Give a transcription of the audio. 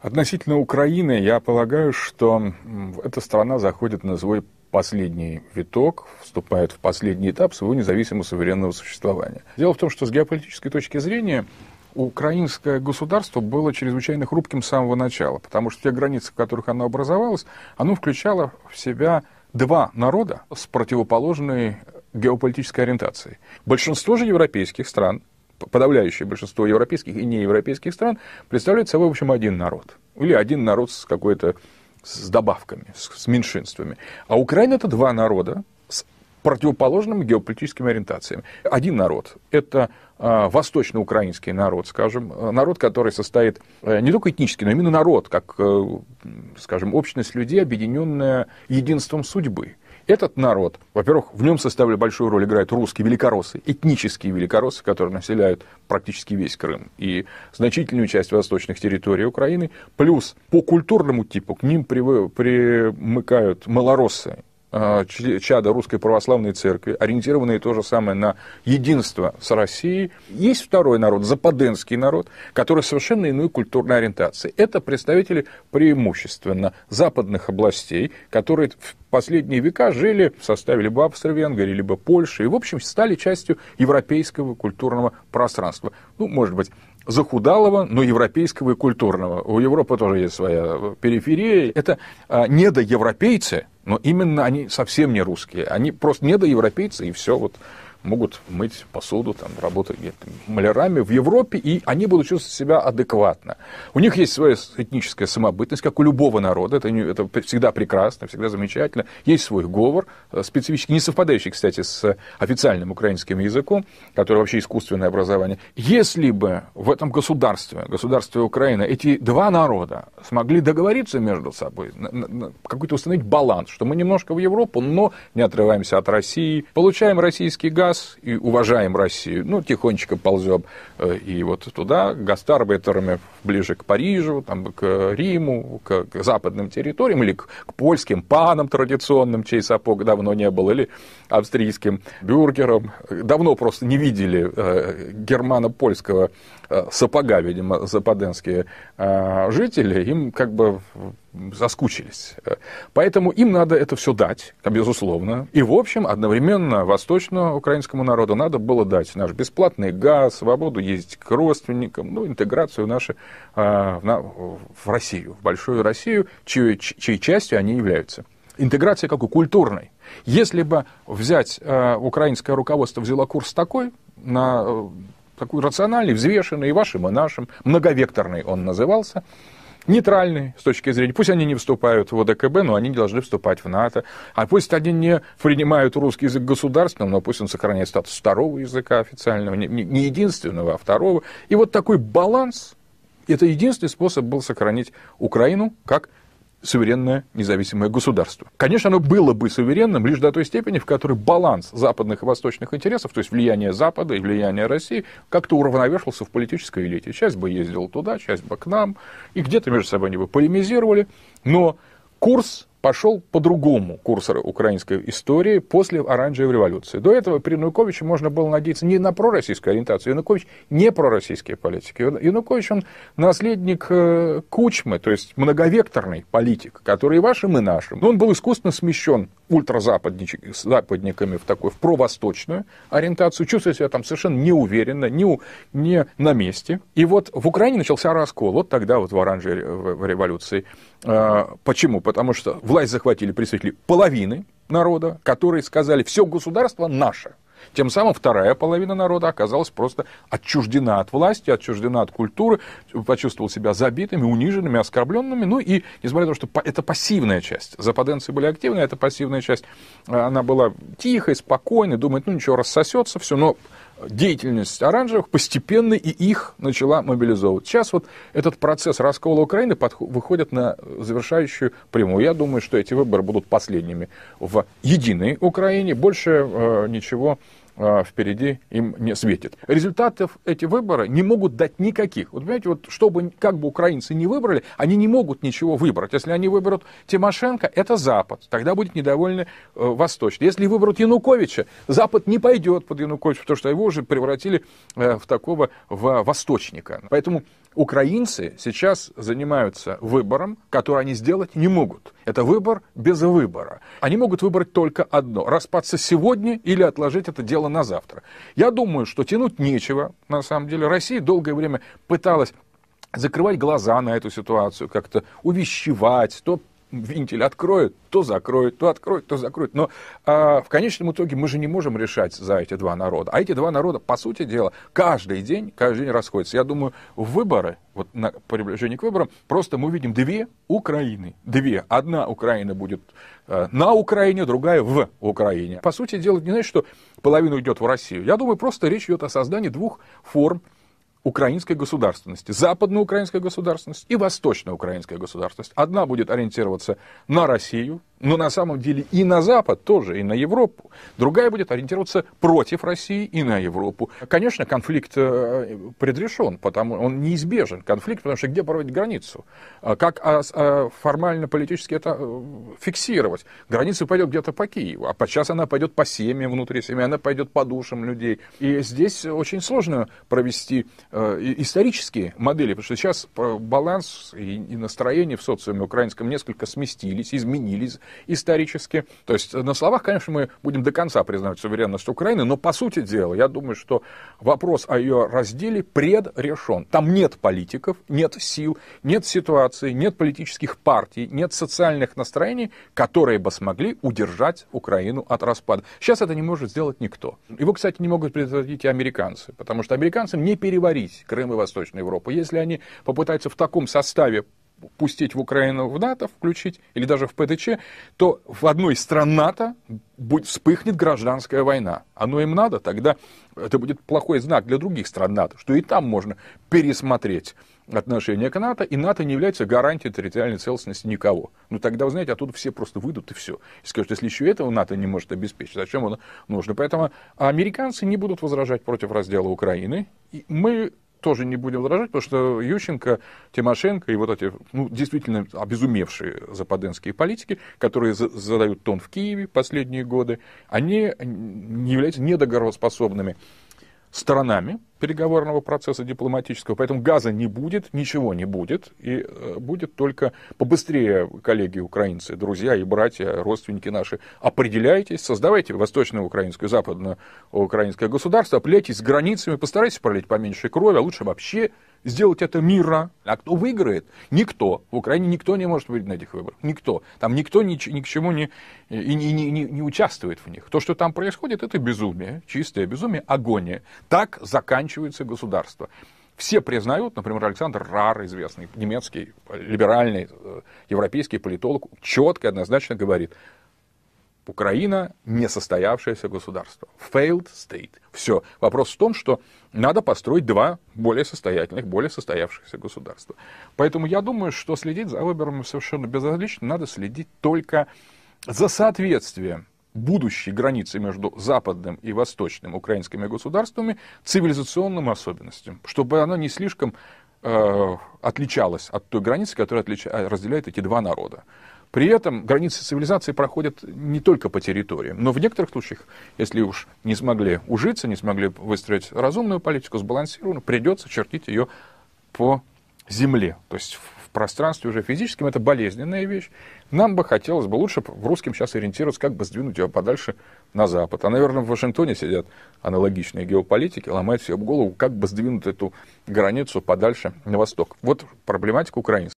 Относительно Украины, я полагаю, что эта страна заходит на свой последний виток, вступает в последний этап своего независимого суверенного существования. Дело в том, что с геополитической точки зрения украинское государство было чрезвычайно хрупким с самого начала, потому что те границы, в которых оно образовалось, оно включало в себя два народа с противоположной геополитической ориентацией. Большинство же европейских стран подавляющее большинство европейских и неевропейских стран представляют собой, в общем, один народ. Или один народ с какой-то с добавками, с, с меньшинствами. А Украина это два народа с противоположными геополитическими ориентациями. Один народ – это э, восточноукраинский народ, скажем, э, народ, который состоит э, не только этнически, но именно народ, как, э, скажем, общность людей, объединенная единством судьбы – этот народ, во-первых, в нем составили большую роль играют русские великороссы, этнические великороссы, которые населяют практически весь Крым и значительную часть восточных территорий Украины, плюс по культурному типу к ним примыкают малороссы а, чада Русской Православной Церкви, ориентированные то же самое на единство с Россией. Есть второй народ, западенский народ, который совершенно иной культурной ориентации. Это представители преимущественно западных областей, которые в последние века жили в составе либо Австро-Венгрии, либо Польши, и, в общем, стали частью европейского культурного пространства. Ну, может быть, захудалого, но европейского и культурного. У Европы тоже есть своя периферия. Это а, недоевропейцы, но именно они совсем не русские. Они просто недоевропейцы, и все. Вот могут мыть посуду, там, работать где-то малярами в Европе, и они будут чувствовать себя адекватно. У них есть своя этническая самобытность, как у любого народа, это, не, это всегда прекрасно, всегда замечательно. Есть свой говор, э, специфически не совпадающий, кстати, с э, официальным украинским языком, который вообще искусственное образование. Если бы в этом государстве, государстве Украины, эти два народа смогли договориться между собой, какой-то установить баланс, что мы немножко в Европу, но не отрываемся от России, получаем российский газ, интерес и уважаем Россию, ну, тихонечко ползем э, и вот туда, гастарбайтерами ближе к Парижу, там, к Риму, к, к западным территориям, или к, к польским панам традиционным, чей сапог давно не был, или австрийским бюргерам. Давно просто не видели э, германо-польского э, сапога, видимо, западенские э, жители, им как бы заскучились. Поэтому им надо это все дать, безусловно. И, в общем, одновременно восточно-украинскому народу надо было дать наш бесплатный газ, свободу ездить к родственникам, ну, интеграцию наши Э, в Россию, в большую Россию, чьей, чьей частью они являются. Интеграция какой? Культурной. Если бы взять э, украинское руководство взяло курс такой, на э, такой рациональный, взвешенный, и вашим, и нашим, многовекторный он назывался, нейтральный с точки зрения, пусть они не вступают в ОДКБ, но они не должны вступать в НАТО, а пусть они не принимают русский язык государственным, но пусть он сохраняет статус второго языка официального, не единственного, а второго. И вот такой баланс это единственный способ был сохранить Украину как суверенное независимое государство. Конечно, оно было бы суверенным лишь до той степени, в которой баланс западных и восточных интересов, то есть влияние Запада и влияние России, как-то уравновешивался в политической элите. Часть бы ездила туда, часть бы к нам, и где-то между собой они бы полемизировали, но курс пошел по другому курсу украинской истории после Оранжевой революции. До этого при Януковиче можно было надеяться не на пророссийскую ориентацию. Янукович не пророссийские политики. Янукович, он наследник э, Кучмы, то есть многовекторный политик, который и вашим, и нашим. Но он был искусственно смещен ультразападниками в такую, в провосточную ориентацию, чувствуя себя там совершенно неуверенно, не, у, не на месте. И вот в Украине начался раскол, вот тогда вот в оранжевой революции. Э, почему? Потому что власть захватили представители половины народа, которые сказали, все государство наше. Тем самым вторая половина народа оказалась просто отчуждена от власти, отчуждена от культуры, почувствовал себя забитыми, униженными, оскорбленными. Ну и, несмотря на то, что это пассивная часть, западенцы были активны, а эта пассивная часть, э, она была тихой, спокойной, думает, ну ничего, рассосется все, но деятельность оранжевых постепенно и их начала мобилизовывать. Сейчас вот этот процесс раскола Украины подход, выходит на завершающую прямую. Я думаю, что эти выборы будут последними в единой Украине. Больше э, ничего а, впереди им не светит. Результатов эти выборы не могут дать никаких. Вот понимаете, вот чтобы как бы украинцы не выбрали, они не могут ничего выбрать. Если они выберут Тимошенко, это Запад, тогда будет недовольны э, Восточный. Если выберут Януковича, Запад не пойдет под Януковича, потому что его уже превратили э, в такого в э, восточника. Поэтому Украинцы сейчас занимаются выбором, который они сделать не могут. Это выбор без выбора. Они могут выбрать только одно – распаться сегодня или отложить это дело на завтра. Я думаю, что тянуть нечего, на самом деле. Россия долгое время пыталась закрывать глаза на эту ситуацию, как-то увещевать, то вентиль откроют, то закроют, то откроют, то закроют. Но а, в конечном итоге мы же не можем решать за эти два народа. А эти два народа, по сути дела, каждый день, каждый день расходятся. Я думаю, выборы, вот на приближение к выборам, просто мы увидим две Украины. Две. Одна Украина будет а, на Украине, другая в Украине. По сути дела, не значит, что половина уйдет в Россию. Я думаю, просто речь идет о создании двух форм украинской государственности. Западноукраинская государственность и восточноукраинская государственность. Одна будет ориентироваться на Россию, но на самом деле и на Запад тоже, и на Европу. Другая будет ориентироваться против России и на Европу. Конечно, конфликт э, предрешен, потому он неизбежен, конфликт, потому что где проводить границу? А как а, а формально политически это э, фиксировать? Граница пойдет где-то по Киеву, а подчас она пойдет по семьям внутри семьи, она пойдет по душам людей. И здесь очень сложно провести э, исторические модели, потому что сейчас баланс и настроение в социуме украинском несколько сместились, изменились, исторически. То есть э, на словах, конечно, мы будем до конца признавать суверенность Украины, но по сути дела, я думаю, что вопрос о ее разделе предрешен. Там нет политиков, нет сил, нет ситуации, нет политических партий, нет социальных настроений, которые бы смогли удержать Украину от распада. Сейчас это не может сделать никто. Его, кстати, не могут предотвратить и американцы, потому что американцам не переварить Крым и Восточную Европу. Если они попытаются в таком составе пустить в Украину в НАТО, включить, или даже в ПДЧ, то в одной из стран НАТО будет, вспыхнет гражданская война. Оно им надо, тогда это будет плохой знак для других стран НАТО, что и там можно пересмотреть отношение к НАТО, и НАТО не является гарантией территориальной целостности никого. Ну тогда, вы знаете, оттуда все просто выйдут и все. И скажут, если еще этого НАТО не может обеспечить, зачем оно нужно? Поэтому американцы не будут возражать против раздела Украины. И мы тоже не будем возражать, потому что Ющенко, Тимошенко и вот эти, ну, действительно обезумевшие западенские политики, которые задают тон в Киеве последние годы, они не являются недоговороспособными сторонами переговорного процесса дипломатического, поэтому газа не будет, ничего не будет, и э, будет только побыстрее, коллеги украинцы, друзья и братья, родственники наши, определяйтесь, создавайте восточно-украинское, западно-украинское государство, определяйтесь с границами, постарайтесь пролить поменьше крови, а лучше вообще сделать это мира, А кто выиграет? Никто. В Украине никто не может выиграть на этих выборах. Никто. Там никто ни, ни к чему не, и, не, не, не, не участвует в них. То, что там происходит, это безумие, чистое безумие, агония. Так заканчивается государство. Все признают, например, Александр Рар, известный немецкий, э, либеральный, э, европейский политолог, четко и однозначно говорит, Украина несостоявшееся государство. Failed state. Все. Вопрос в том, что надо построить два более состоятельных, более состоявшихся государства. Поэтому я думаю, что следить за выборами совершенно безразлично. Надо следить только за соответствием будущей границы между западным и восточным украинскими государствами цивилизационным особенностям, чтобы она не слишком э, отличалась от той границы, которая отлича... разделяет эти два народа. При этом границы цивилизации проходят не только по территории, но в некоторых случаях, если уж не смогли ужиться, не смогли выстроить разумную политику, сбалансированную, придется чертить ее по земле, то есть в пространстве уже физическим это болезненная вещь. Нам бы хотелось бы лучше в русским сейчас ориентироваться, как бы сдвинуть ее подальше на запад. А, наверное, в Вашингтоне сидят аналогичные геополитики, ломают себе голову, как бы сдвинуть эту границу подальше на восток. Вот проблематика украинцев.